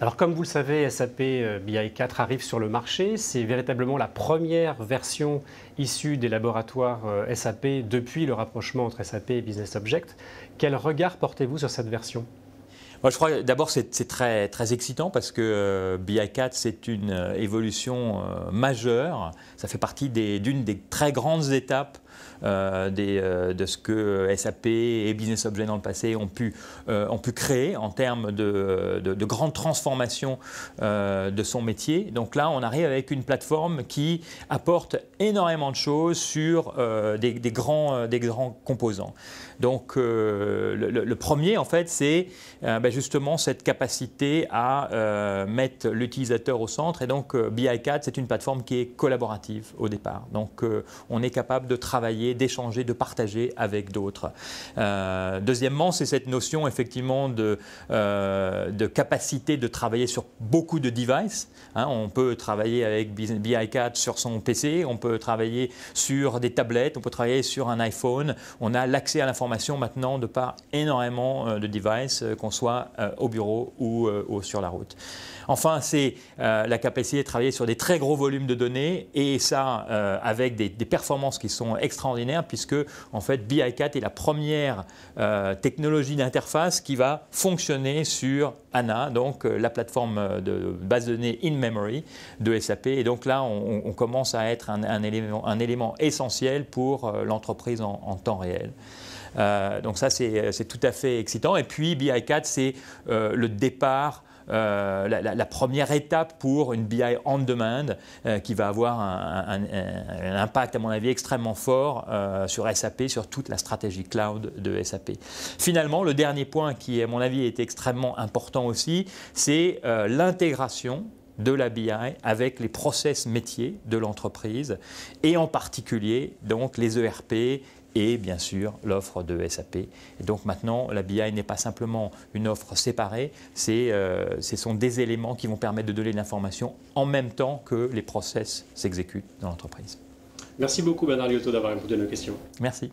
Alors comme vous le savez, SAP euh, BI4 arrive sur le marché. C'est véritablement la première version issue des laboratoires euh, SAP depuis le rapprochement entre SAP et Business Object. Quel regard portez-vous sur cette version je crois d'abord c'est très, excitant parce que euh, BI4, c'est une évolution majeure. Ça fait partie d'une des, très grandes étapes euh, euh, de ce que SAP et Business Object dans le passé ont pu, euh, ont pu créer en termes de, de, de grande transformation de son métier. Donc là, on arrive avec une plateforme qui apporte énormément de choses sur des, grands, des grands composants. Donc le, premier, en fait, c'est ben justement cette capacité à mettre l'utilisateur au centre. Et donc BI4, c'est une plateforme qui est collaborative au départ. Donc on est capable de travailler d'échanger, de partager avec d'autres. Euh, deuxièmement, c'est cette notion effectivement de, euh, de, capacité de travailler sur beaucoup de devices. Hein. on peut travailler avec BI4 sur son PC, on peut travailler sur des tablettes, on peut travailler sur un iPhone. On a l'accès à l'information maintenant de par énormément euh, de devices, qu'on soit au bureau ou, sur la route. Enfin, c'est la capacité de travailler sur des très gros volumes de données et ça avec des, des performances qui sont extrêmement extraordinaire puisque en fait BI4 est la première euh, technologie d'interface qui va fonctionner sur ANA, donc euh, la plateforme euh, de base de données in-memory de SAP. Et donc là, on, commence à être un, élément, essentiel pour l'entreprise en, temps réel. donc ça, c'est tout à fait excitant. Et puis, BI4, c'est le départ euh, la, première étape pour une BI on demand euh, qui va avoir un, impact, à mon avis, extrêmement fort euh, sur SAP, sur toute la stratégie cloud de SAP. Finalement, le dernier point qui, à mon avis, est extrêmement important aussi, c'est l'intégration de la BI avec les process métiers de l'entreprise et en particulier donc les ERP, et bien sûr l'offre de SAP. Et donc maintenant, la BI n'est pas simplement une offre séparée, c'est, euh, ce sont des éléments qui vont permettre de donner l'information en même temps que les process s'exécutent dans l'entreprise. Merci beaucoup Bernard Liotto d'avoir répondu à nos questions. Merci.